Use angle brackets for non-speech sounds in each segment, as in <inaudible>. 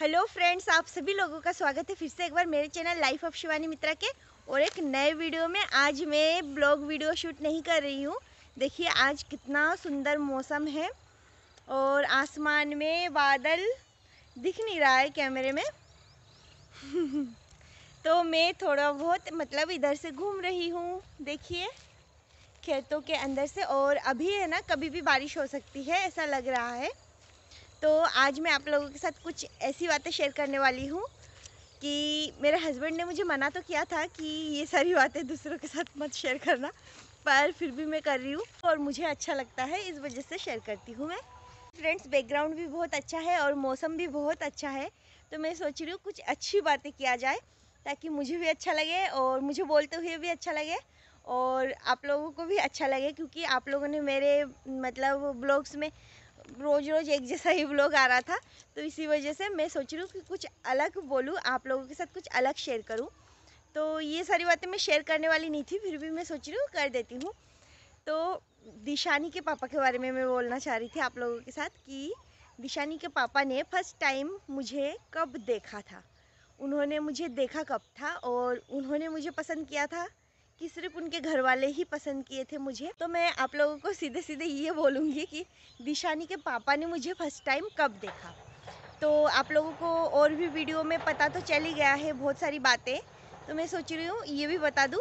hello friends आप सभी लोगों का स्वागत है फिर से एक बार मेरे channel life of Shivani Mitra के और एक नए वीडियो में आज मैं ब्लॉग वीडियो शूट नहीं कर रही हूँ देखिए आज कितना सुंदर मौसम है और आसमान में बादल दिख नहीं रहा है कैमरे में <laughs> तो मैं थोड़ा बहुत मतलब इधर से घूम रही हूँ देखिए खेतों के अंदर से और अभी है ना कभी भी बारिश हो सकती है ऐसा लग रहा है तो आज मैं आप लोगों के साथ कुछ ऐसी बातें शेयर करने वाली हूँ कि मेरे हस्बैंड ने मुझे मना तो किया था कि ये सारी बातें दूसरों के साथ मत शेयर करना पर फिर भी मैं कर रही हूँ और मुझे अच्छा लगता है इस वजह से शेयर करती हूँ मैं फ्रेंड्स बैकग्राउंड भी बहुत अच्छा है और मौसम भी बहुत अच्छा है तो मैं सोच रही हूँ कुछ अच्छी बातें किया जाए ताकि मुझे भी अच्छा लगे और मुझे बोलते हुए भी अच्छा लगे और आप लोगों को भी अच्छा लगे क्योंकि आप लोगों ने मेरे मतलब ब्लॉग्स में रोज़ रोज़ एक जैसा ही ब्लॉग आ रहा था तो इसी वजह से मैं सोच रही हूँ कि कुछ अलग बोलूँ आप लोगों के साथ कुछ अलग शेयर करूँ तो ये सारी बातें मैं शेयर करने वाली नहीं थी फिर भी मैं सोच रही हूँ कर देती हूँ तो दिशानी के पापा के बारे में मैं बोलना चाह रही थी आप लोगों के साथ कि दिशानी के पापा ने फर्स्ट टाइम मुझे कब देखा था उन्होंने मुझे देखा कब था और उन्होंने मुझे पसंद किया था कि सिर्फ उनके घर वाले ही पसंद किए थे मुझे तो मैं आप लोगों को सीधे सीधे ये बोलूँगी कि दिशानी के पापा ने मुझे फर्स्ट टाइम कब देखा तो आप लोगों को और भी वीडियो में पता तो चल ही गया है बहुत सारी बातें तो मैं सोच रही हूँ ये भी बता दूँ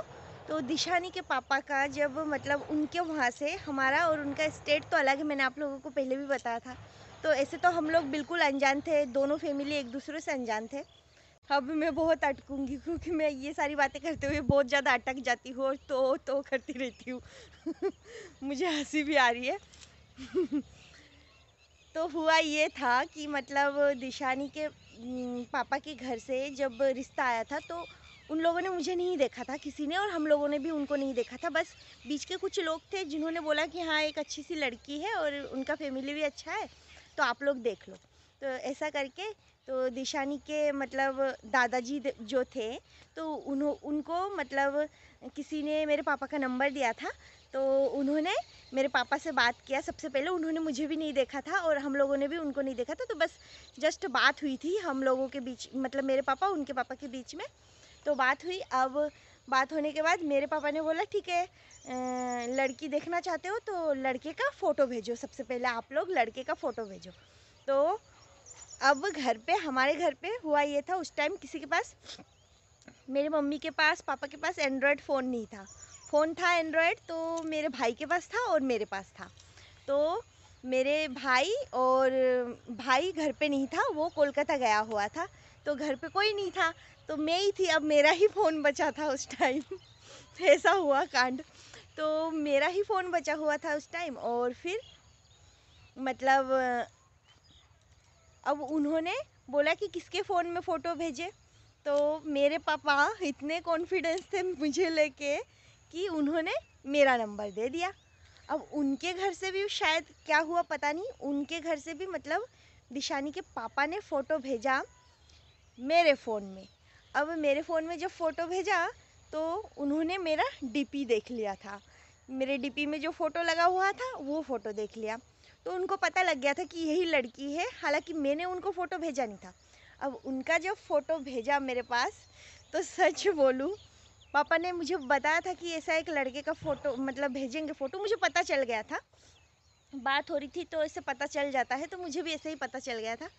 तो दिशानी के पापा का जब मतलब उनके वहाँ से हमारा और उनका स्टेट तो अलग है मैंने आप लोगों को पहले भी बताया था तो ऐसे तो हम लोग बिल्कुल अनजान थे दोनों फैमिली एक दूसरे से अनजान थे अब मैं बहुत अटकूँगी क्योंकि मैं ये सारी बातें करते हुए बहुत ज़्यादा अटक जाती हूँ और तो तो करती रहती हूँ <laughs> मुझे हंसी भी आ रही है <laughs> तो हुआ ये था कि मतलब दिशानी के पापा के घर से जब रिश्ता आया था तो उन लोगों ने मुझे नहीं देखा था किसी ने और हम लोगों ने भी उनको नहीं देखा था बस बीच के कुछ लोग थे जिन्होंने बोला कि हाँ एक अच्छी सी लड़की है और उनका फैमिली भी अच्छा है तो आप लोग देख लो तो ऐसा करके तो दिशानी के मतलब दादाजी जो थे तो उन्हों उनको मतलब किसी ने मेरे पापा का नंबर दिया था तो उन्होंने मेरे पापा से बात किया सबसे पहले उन्होंने मुझे भी नहीं देखा था और हम लोगों ने भी उनको नहीं देखा था तो बस जस्ट बात हुई थी हम लोगों के बीच मतलब मेरे पापा उनके पापा के बीच में तो बात हुई अब बात होने के बाद मेरे पापा ने बोला ठीक है लड़की देखना चाहते हो तो लड़के का फ़ोटो भेजो सबसे पहले आप लोग लड़के का फ़ोटो भेजो तो अब घर पे हमारे घर पे हुआ ये था उस टाइम किसी के पास मेरे मम्मी के पास पापा के पास एंड्रॉयड फ़ोन नहीं था फ़ोन था एंड्रॉयड तो मेरे भाई के पास था और मेरे पास था तो मेरे भाई और भाई घर पे नहीं था वो कोलकाता गया हुआ था तो घर पे कोई नहीं था तो मैं ही थी अब मेरा ही फ़ोन बचा था उस टाइम <laughs> ऐसा हुआ कांड तो मेरा ही फ़ोन बचा हुआ था उस टाइम और फिर मतलब अब उन्होंने बोला कि किसके फ़ोन में फ़ोटो भेजे तो मेरे पापा इतने कॉन्फिडेंस थे मुझे लेके कि उन्होंने मेरा नंबर दे दिया अब उनके घर से भी शायद क्या हुआ पता नहीं उनके घर से भी मतलब दिशानी के पापा ने फ़ोटो भेजा मेरे फ़ोन में अब मेरे फ़ोन में जब फ़ोटो भेजा तो उन्होंने मेरा डीपी देख लिया था मेरे डीपी में जो फ़ोटो लगा हुआ था वो फ़ोटो देख लिया तो उनको पता लग गया था कि यही लड़की है हालांकि मैंने उनको फ़ोटो भेजा नहीं था अब उनका जब फ़ोटो भेजा मेरे पास तो सच बोलूँ पापा ने मुझे बताया था कि ऐसा एक लड़के का फ़ोटो मतलब भेजेंगे फ़ोटो मुझे पता चल गया था बात हो रही थी तो ऐसे पता चल जाता है तो मुझे भी ऐसे ही पता चल गया था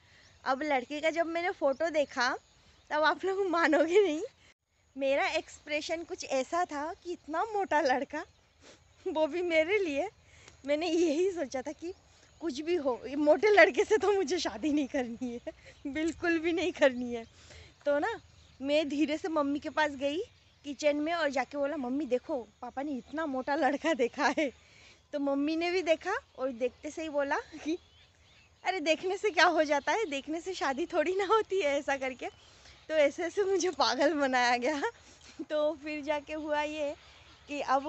अब लड़के का जब मैंने फ़ोटो देखा तब आप लोग मानोगे नहीं मेरा एक्सप्रेशन कुछ ऐसा था कि इतना मोटा लड़का वो भी मेरे लिए मैंने यही सोचा था कि कुछ भी हो ये मोटे लड़के से तो मुझे शादी नहीं करनी है बिल्कुल भी नहीं करनी है तो ना मैं धीरे से मम्मी के पास गई किचन में और जाके बोला मम्मी देखो पापा ने इतना मोटा लड़का देखा है तो मम्मी ने भी देखा और देखते से ही बोला कि अरे देखने से क्या हो जाता है देखने से शादी थोड़ी ना होती है ऐसा करके तो ऐसे ऐसे मुझे पागल बनाया गया तो फिर जाके हुआ ये कि अब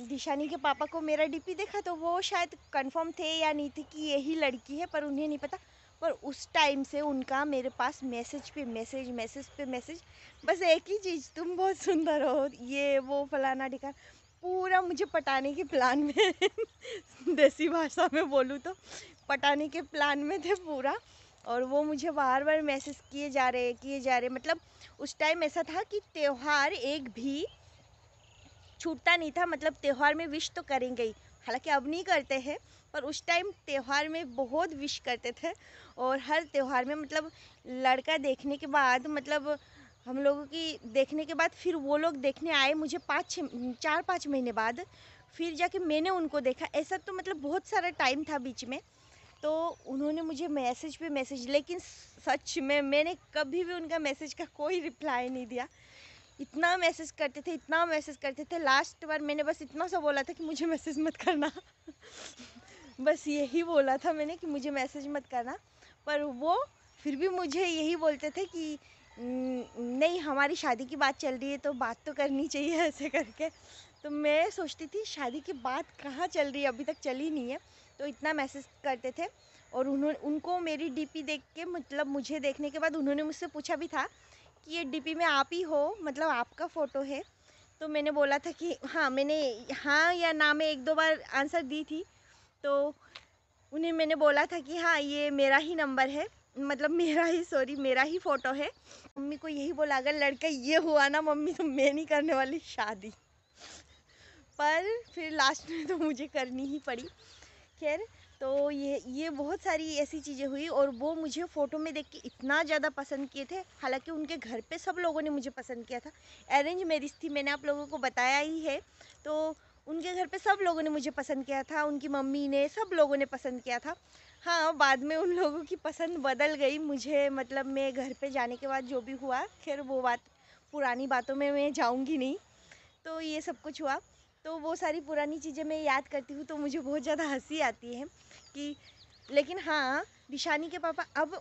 दिशानी के पापा को मेरा डीपी देखा तो वो शायद कंफर्म थे या नहीं थे कि यही लड़की है पर उन्हें नहीं पता पर उस टाइम से उनका मेरे पास मैसेज पे मैसेज मैसेज पे मैसेज बस एक ही चीज़ तुम बहुत सुंदर हो ये वो फलाना ढिका पूरा मुझे पटाने के प्लान में देसी भाषा में बोलूँ तो पटाने के प्लान में थे पूरा और वो मुझे बार बार मैसेज किए जा रहे किए जा रहे मतलब उस टाइम ऐसा था कि त्यौहार एक भी छूटता नहीं था मतलब त्यौहार में विश तो करेंगे ही हालांकि अब नहीं करते हैं पर उस टाइम त्यौहार में बहुत विश करते थे और हर त्यौहार में मतलब लड़का देखने के बाद मतलब हम लोगों की देखने के बाद फिर वो लोग देखने आए मुझे पाँच छः चार पाँच महीने बाद फिर जाके मैंने उनको देखा ऐसा तो मतलब बहुत सारा टाइम था बीच में तो उन्होंने मुझे मैसेज पे मैसेज लेकिन सच में मैंने कभी भी उनका मैसेज का कोई रिप्लाई नहीं दिया इतना मैसेज करते थे इतना मैसेज करते थे लास्ट बार मैंने बस इतना सा बोला था कि मुझे मैसेज मत करना बस यही बोला था मैंने कि मुझे मैसेज मत करना पर वो फिर भी मुझे यही बोलते थे कि नहीं हमारी शादी की बात चल रही है तो बात तो करनी चाहिए <laughs> ऐसे करके तो मैं सोचती थी शादी की बात कहाँ चल रही है अभी तक चली नहीं है तो इतना मैसेज करते थे और उन्होंने उनको मेरी डीपी देख के मतलब मुझे देखने के बाद उन्होंने मुझसे पूछा भी था कि ये डीपी में आप ही हो मतलब आपका फ़ोटो है तो मैंने बोला था कि हाँ मैंने हाँ या ना में एक दो बार आंसर दी थी तो उन्हें मैंने बोला था कि हाँ ये मेरा ही नंबर है मतलब मेरा ही सॉरी मेरा ही फ़ोटो है मम्मी को यही बोला अगर लड़का ये हुआ ना मम्मी तो मैं नहीं करने वाली शादी पर फिर लास्ट में तो मुझे करनी ही पड़ी खैर तो ये ये बहुत सारी ऐसी चीज़ें हुई और वो मुझे फ़ोटो में देख के इतना ज़्यादा पसंद किए थे हालांकि उनके घर पे सब लोगों ने मुझे पसंद किया था अरेंज मैरिज थी मैंने आप लोगों को बताया ही है तो उनके घर पे सब लोगों ने मुझे पसंद किया था उनकी मम्मी ने सब लोगों ने पसंद किया था हाँ बाद में उन लोगों की पसंद बदल गई मुझे मतलब मैं घर पर जाने के बाद जो भी हुआ खैर वो बात पुरानी बातों में मैं जाऊँगी नहीं तो ये सब कुछ हुआ तो वो सारी पुरानी चीज़ें मैं याद करती हूँ तो मुझे बहुत ज़्यादा हंसी आती है कि लेकिन हाँ निशानी के पापा अब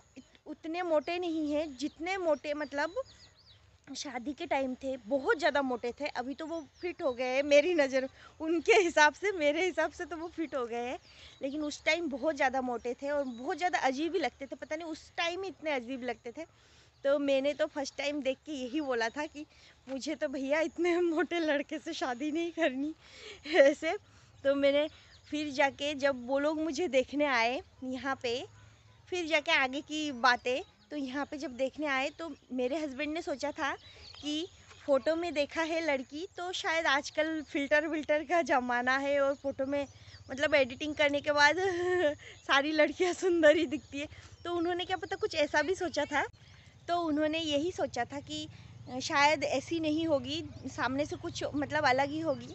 उतने मोटे नहीं हैं जितने मोटे मतलब शादी के टाइम थे बहुत ज़्यादा मोटे थे अभी तो वो फिट हो गए मेरी नज़र उनके हिसाब से मेरे हिसाब से तो वो फिट हो गए हैं लेकिन उस टाइम बहुत ज़्यादा मोटे थे और बहुत ज़्यादा अजीब ही लगते थे पता नहीं उस टाइम ही इतने अजीब लगते थे तो मैंने तो फर्स्ट टाइम देख के यही बोला था कि मुझे तो भैया इतने <laughs> मोटे लड़के से शादी नहीं करनी <laughs> ऐसे तो मैंने फिर जाके जब वो लोग मुझे देखने आए यहाँ पे फिर जाके आगे की बातें तो यहाँ पे जब देखने आए तो मेरे हस्बैंड ने सोचा था कि फ़ोटो में देखा है लड़की तो शायद आजकल फ़िल्टर विल्टर का ज़माना है और फ़ोटो में मतलब एडिटिंग करने के बाद <laughs> सारी लड़कियाँ सुंदर ही दिखती है तो उन्होंने क्या पता कुछ ऐसा भी सोचा था तो उन्होंने यही सोचा था कि शायद ऐसी नहीं होगी सामने से कुछ मतलब अलग ही होगी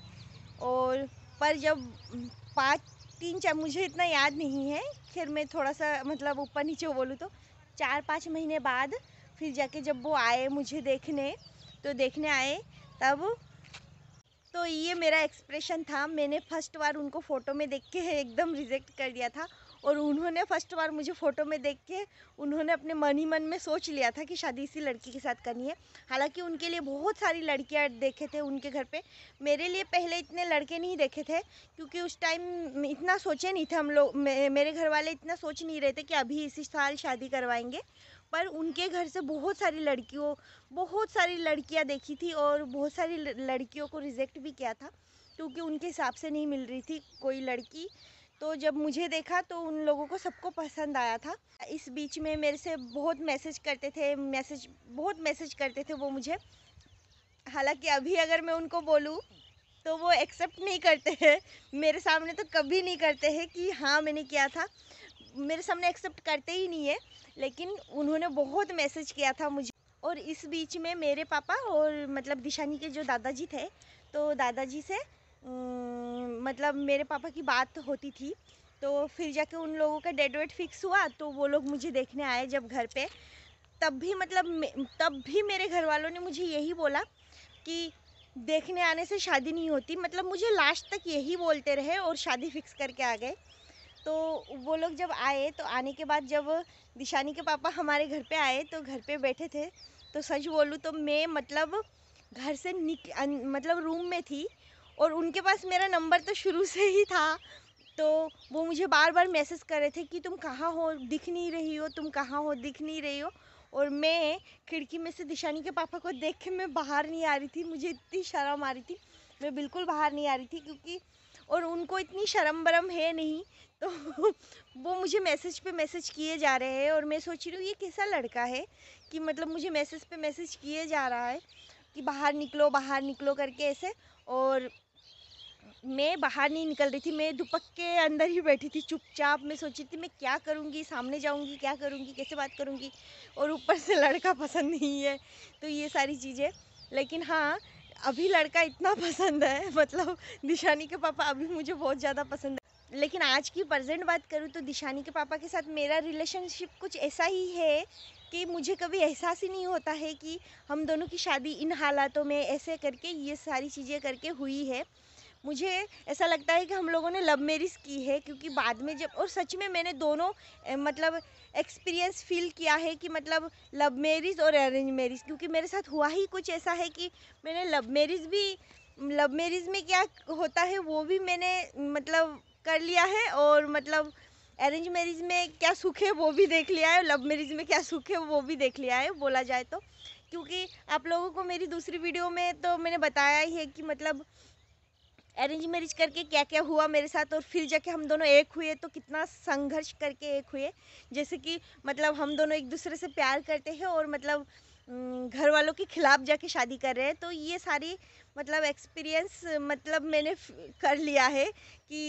और पर जब पाँच तीन चार मुझे इतना याद नहीं है खैर मैं थोड़ा सा मतलब ऊपर नीचे बोलूँ तो चार पाँच महीने बाद फिर जाके जब वो आए मुझे देखने तो देखने आए तब तो ये मेरा एक्सप्रेशन था मैंने फर्स्ट बार उनको फ़ोटो में देख के एकदम रिजेक्ट कर दिया था और उन्होंने फर्स्ट बार मुझे फ़ोटो में देख के उन्होंने अपने मन ही मन में सोच लिया था कि शादी इसी लड़की के साथ करनी है हालांकि उनके लिए बहुत सारी लड़कियाँ देखे थे उनके घर पे मेरे लिए पहले इतने लड़के नहीं देखे थे क्योंकि उस टाइम इतना सोचे नहीं थे हम लोग मे, मेरे घर वाले इतना सोच नहीं रहे थे कि अभी इसी साल शादी करवाएंगे पर उनके घर से बहुत सारी लड़कियों बहुत सारी लड़कियाँ देखी थी और बहुत सारी लड़कियों को रिजेक्ट भी किया था क्योंकि उनके हिसाब से नहीं मिल रही थी कोई लड़की तो जब मुझे देखा तो उन लोगों को सबको पसंद आया था इस बीच में मेरे से बहुत मैसेज करते थे मैसेज बहुत मैसेज करते थे वो मुझे हालांकि अभी अगर मैं उनको बोलूँ तो वो एक्सेप्ट नहीं करते हैं मेरे सामने तो कभी नहीं करते हैं कि हाँ मैंने किया था मेरे सामने एक्सेप्ट करते ही नहीं है लेकिन उन्होंने बहुत मैसेज किया था मुझे और इस बीच में मेरे पापा और मतलब दिशानी के जो दादाजी थे तो दादाजी से मतलब मेरे पापा की बात होती थी तो फिर जाके उन लोगों का डेड वेट फिक्स हुआ तो वो लोग मुझे देखने आए जब घर पे तब भी मतलब तब भी मेरे घर वालों ने मुझे यही बोला कि देखने आने से शादी नहीं होती मतलब मुझे लास्ट तक यही बोलते रहे और शादी फिक्स करके आ गए तो वो लोग जब आए तो आने के बाद जब दिशानी के पापा हमारे घर पे आए तो घर पे बैठे थे तो सच बोलूँ तो मैं मतलब घर से निक मतलब रूम में थी और उनके पास मेरा नंबर तो शुरू से ही था तो वो मुझे बार बार मैसेज कर रहे थे कि तुम कहाँ हो दिख नहीं रही हो तुम कहाँ हो दिख नहीं रही हो और मैं खिड़की में से दिशानी के पापा को देख के मैं बाहर नहीं आ रही थी मुझे इतनी शर्म आ रही थी मैं बिल्कुल बाहर नहीं आ रही थी क्योंकि और उनको इतनी शर्म बरम है नहीं तो <laughs> वो मुझे मैसेज पे मैसेज किए जा रहे हैं और मैं सोच रही हूँ ये कैसा लड़का है कि मतलब मुझे मैसेज पे मैसेज किए जा रहा है कि बाहर निकलो बाहर निकलो करके ऐसे और मैं बाहर नहीं निकल रही थी मैं दुपक के अंदर ही बैठी थी चुपचाप मैं सोची थी मैं क्या करूँगी सामने जाऊँगी क्या करूँगी कैसे बात करूँगी और ऊपर से लड़का पसंद नहीं है तो ये सारी चीज़ें लेकिन हाँ अभी लड़का इतना पसंद है मतलब दिशानी के पापा अभी मुझे बहुत ज़्यादा पसंद है लेकिन आज की प्रजेंट बात करूँ तो दिशानी के पापा के साथ मेरा रिलेशनशिप कुछ ऐसा ही है कि मुझे कभी एहसास ही नहीं होता है कि हम दोनों की शादी इन हालातों में ऐसे करके ये सारी चीज़ें करके हुई है मुझे ऐसा लगता है कि हम लोगों ने लव मेरिज की है क्योंकि बाद में जब और सच में मैंने दोनों मतलब एक्सपीरियंस फील किया है कि मतलब लव मेरिज और अरेंज मेरिज क्योंकि मेरे साथ हुआ ही कुछ ऐसा है कि मैंने लव मेरिज भी लव मेरिज में क्या होता है वो भी मैंने मतलब कर लिया है और मतलब अरेंज मैरिज में क्या सुख है वो भी देख लिया है लव मेरिज में क्या सुख है वो भी देख लिया है बोला जाए तो क्योंकि आप लोगों को मेरी दूसरी वीडियो में तो मैंने बताया ही है कि मतलब अरेंज मैरिज करके क्या क्या हुआ मेरे साथ और फिर जाके हम दोनों एक हुए तो कितना संघर्ष करके एक हुए जैसे कि मतलब हम दोनों एक दूसरे से प्यार करते हैं और मतलब घर वालों के खिलाफ जाके शादी कर रहे हैं तो ये सारी मतलब एक्सपीरियंस मतलब मैंने कर लिया है कि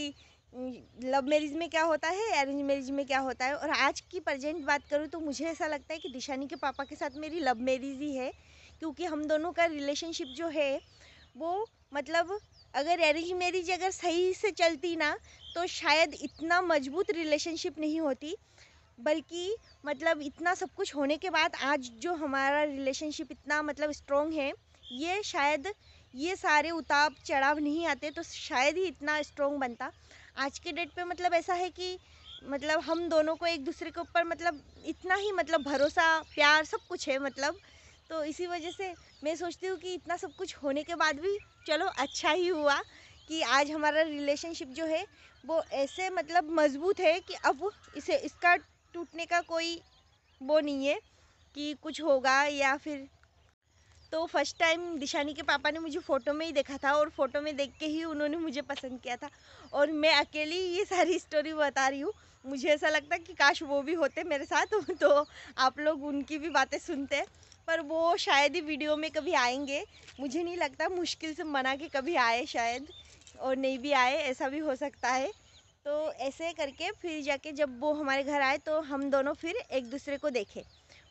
लव मैरिज में क्या होता है अरेंज मैरिज में क्या होता है और आज की प्रजेंट बात करूँ तो मुझे ऐसा लगता है कि दिशानी के पापा के साथ मेरी लव मैरिज ही है क्योंकि हम दोनों का रिलेशनशिप जो है वो मतलब अगर अरेंज मैरिज अगर सही से चलती ना तो शायद इतना मजबूत रिलेशनशिप नहीं होती बल्कि मतलब इतना सब कुछ होने के बाद आज जो हमारा रिलेशनशिप इतना मतलब स्ट्रॉन्ग है ये शायद ये सारे उताव चढ़ाव नहीं आते तो शायद ही इतना स्ट्रॉन्ग बनता आज के डेट पे मतलब ऐसा है कि मतलब हम दोनों को एक दूसरे के ऊपर मतलब इतना ही मतलब भरोसा प्यार सब कुछ है मतलब तो इसी वजह से मैं सोचती हूँ कि इतना सब कुछ होने के बाद भी चलो अच्छा ही हुआ कि आज हमारा रिलेशनशिप जो है वो ऐसे मतलब मजबूत है कि अब इसे इसका टूटने का कोई वो नहीं है कि कुछ होगा या फिर तो फर्स्ट टाइम दिशानी के पापा ने मुझे फ़ोटो में ही देखा था और फ़ोटो में देख के ही उन्होंने मुझे पसंद किया था और मैं अकेली ये सारी स्टोरी बता रही हूँ मुझे ऐसा लगता कि काश वो भी होते मेरे साथ <laughs> तो आप लोग उनकी भी बातें सुनते पर वो शायद ही वीडियो में कभी आएंगे मुझे नहीं लगता मुश्किल से मना के कभी आए शायद और नहीं भी आए ऐसा भी हो सकता है तो ऐसे करके फिर जाके जब वो हमारे घर आए तो हम दोनों फिर एक दूसरे को देखें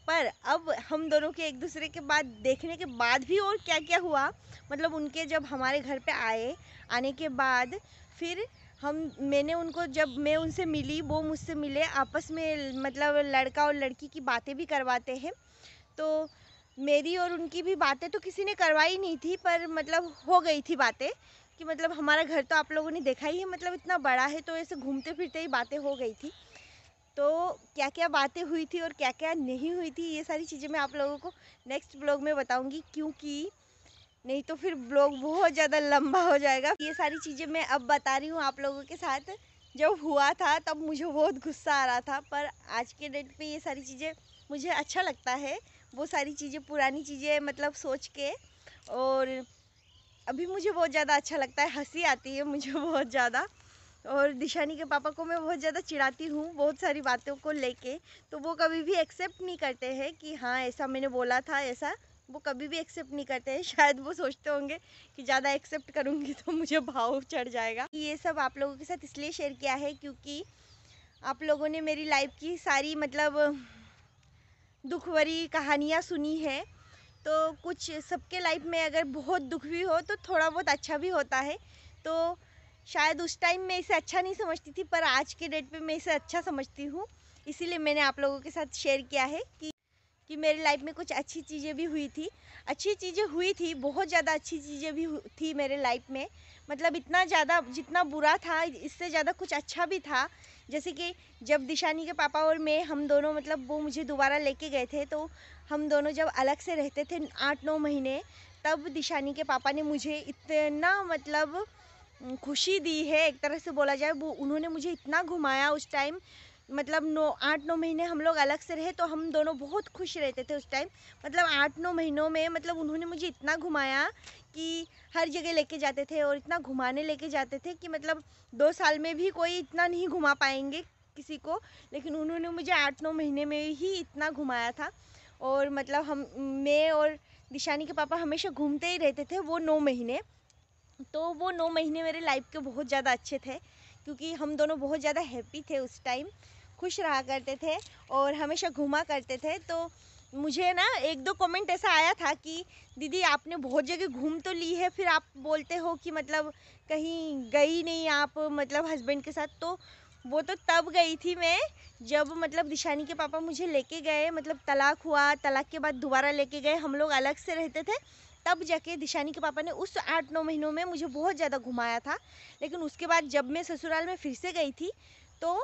पर अब हम दोनों के एक दूसरे के बाद देखने के बाद भी और क्या क्या हुआ मतलब उनके जब हमारे घर पे आए आने के बाद फिर हम मैंने उनको जब मैं उनसे मिली वो मुझसे मिले आपस में मतलब लड़का और लड़की की बातें भी करवाते हैं तो मेरी और उनकी भी बातें तो किसी ने करवाई नहीं थी पर मतलब हो गई थी बातें कि मतलब हमारा घर तो आप लोगों ने देखा ही है मतलब इतना बड़ा है तो ऐसे घूमते फिरते ही बातें हो गई थी तो क्या क्या बातें हुई थी और क्या क्या नहीं हुई थी ये सारी चीज़ें मैं आप लोगों को नेक्स्ट ब्लॉग में बताऊँगी क्योंकि नहीं तो फिर ब्लॉग बहुत ज़्यादा लंबा हो जाएगा ये सारी चीज़ें मैं अब बता रही हूँ आप लोगों के साथ जब हुआ था तब मुझे बहुत गुस्सा आ रहा था पर आज के डेट पे ये सारी चीज़ें मुझे अच्छा लगता है वो सारी चीज़ें पुरानी चीज़ें मतलब सोच के और अभी मुझे बहुत ज़्यादा अच्छा लगता है हंसी आती है मुझे <laughs> बहुत ज़्यादा और दिशानी के पापा को मैं बहुत ज़्यादा चिढ़ाती हूँ बहुत सारी बातों को लेके तो वो कभी भी एक्सेप्ट नहीं करते हैं कि हाँ ऐसा मैंने बोला था ऐसा वो कभी भी एक्सेप्ट नहीं करते हैं <laughs> शायद वो सोचते होंगे कि ज़्यादा एक्सेप्ट करूँगी तो मुझे भाव चढ़ जाएगा ये सब आप लोगों के साथ इसलिए शेयर किया है क्योंकि आप लोगों ने मेरी लाइफ की सारी मतलब दुख भरी कहानियाँ सुनी है तो कुछ सबके लाइफ में अगर बहुत दुख भी हो तो थोड़ा बहुत अच्छा भी होता है तो शायद उस टाइम मैं इसे अच्छा नहीं समझती थी पर आज के डेट पे मैं इसे अच्छा समझती हूँ इसीलिए मैंने आप लोगों के साथ शेयर किया है कि कि मेरी लाइफ में कुछ अच्छी चीज़ें भी हुई थी अच्छी चीज़ें हुई थी बहुत ज़्यादा अच्छी चीज़ें भी थी मेरे लाइफ में मतलब इतना ज़्यादा जितना बुरा था इससे ज़्यादा कुछ अच्छा भी था जैसे कि जब दिशानी के पापा और मैं हम दोनों मतलब वो मुझे दोबारा लेके गए थे तो हम दोनों जब अलग से रहते थे आठ नौ महीने तब दिशानी के पापा ने मुझे इतना मतलब खुशी दी है एक तरह से बोला जाए वो उन्होंने मुझे इतना घुमाया उस टाइम मतलब नौ आठ नौ महीने हम लोग अलग से रहे तो हम दोनों बहुत खुश रहते थे उस टाइम मतलब आठ नौ महीनों में मतलब उन्होंने मुझे इतना घुमाया कि हर जगह लेके जाते थे और इतना घुमाने लेके जाते थे कि मतलब दो साल में भी कोई इतना नहीं घुमा पाएंगे किसी को लेकिन उन्होंने मुझे आठ नौ महीने में ही इतना घुमाया था और मतलब हम मैं और दिशानी के पापा हमेशा घूमते ही रहते थे वो नौ महीने तो वो नौ महीने मेरे लाइफ के बहुत ज़्यादा अच्छे थे क्योंकि हम दोनों बहुत ज़्यादा हैप्पी थे उस टाइम खुश रहा करते थे और हमेशा घूमा करते थे तो मुझे ना एक दो कमेंट ऐसा आया था कि दीदी आपने बहुत जगह घूम तो ली है फिर आप बोलते हो कि मतलब कहीं गई नहीं आप मतलब हस्बैंड के साथ तो वो तो तब गई थी मैं जब मतलब दिशानी के पापा मुझे लेके गए मतलब तलाक हुआ तलाक के बाद दोबारा लेके गए हम लोग अलग से रहते थे तब जाके दिशानी के पापा ने उस आठ नौ महीनों में मुझे बहुत ज़्यादा घुमाया था लेकिन उसके बाद जब मैं ससुराल में फिर से गई थी तो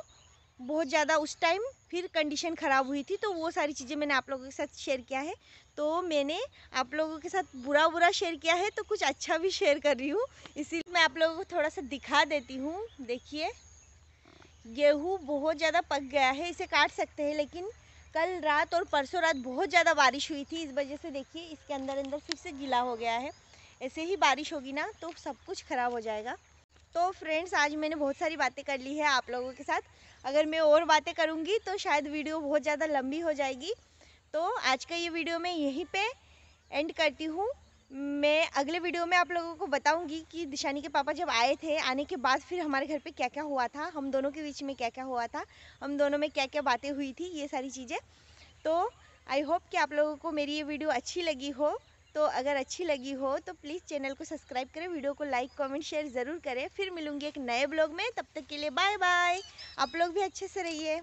बहुत ज़्यादा उस टाइम फिर कंडीशन ख़राब हुई थी तो वो सारी चीज़ें मैंने आप लोगों के साथ शेयर किया है तो मैंने आप लोगों के साथ बुरा बुरा शेयर किया है तो कुछ अच्छा भी शेयर कर रही हूँ इसीलिए मैं आप लोगों को थोड़ा सा दिखा देती हूँ देखिए गेहूँ बहुत ज़्यादा पक गया है इसे काट सकते हैं लेकिन कल रात और परसों रात बहुत ज़्यादा बारिश हुई थी इस वजह से देखिए इसके अंदर अंदर फिर से गीला हो गया है ऐसे ही बारिश होगी ना तो सब कुछ ख़राब हो जाएगा तो फ्रेंड्स आज मैंने बहुत सारी बातें कर ली है आप लोगों के साथ अगर मैं और बातें करूँगी तो शायद वीडियो बहुत ज़्यादा लंबी हो जाएगी तो आज का ये वीडियो मैं यहीं पे एंड करती हूँ मैं अगले वीडियो में आप लोगों को बताऊँगी कि दिशानी के पापा जब आए थे आने के बाद फिर हमारे घर पर क्या क्या हुआ था हम दोनों के बीच में क्या क्या हुआ था हम दोनों में क्या क्या बातें हुई थी ये सारी चीज़ें तो आई होप कि आप लोगों को मेरी ये वीडियो अच्छी लगी हो तो अगर अच्छी लगी हो तो प्लीज़ चैनल को सब्सक्राइब करें वीडियो को लाइक कमेंट शेयर ज़रूर करें फिर मिलूँगी एक नए ब्लॉग में तब तक के लिए बाय बाय आप लोग भी अच्छे से रहिए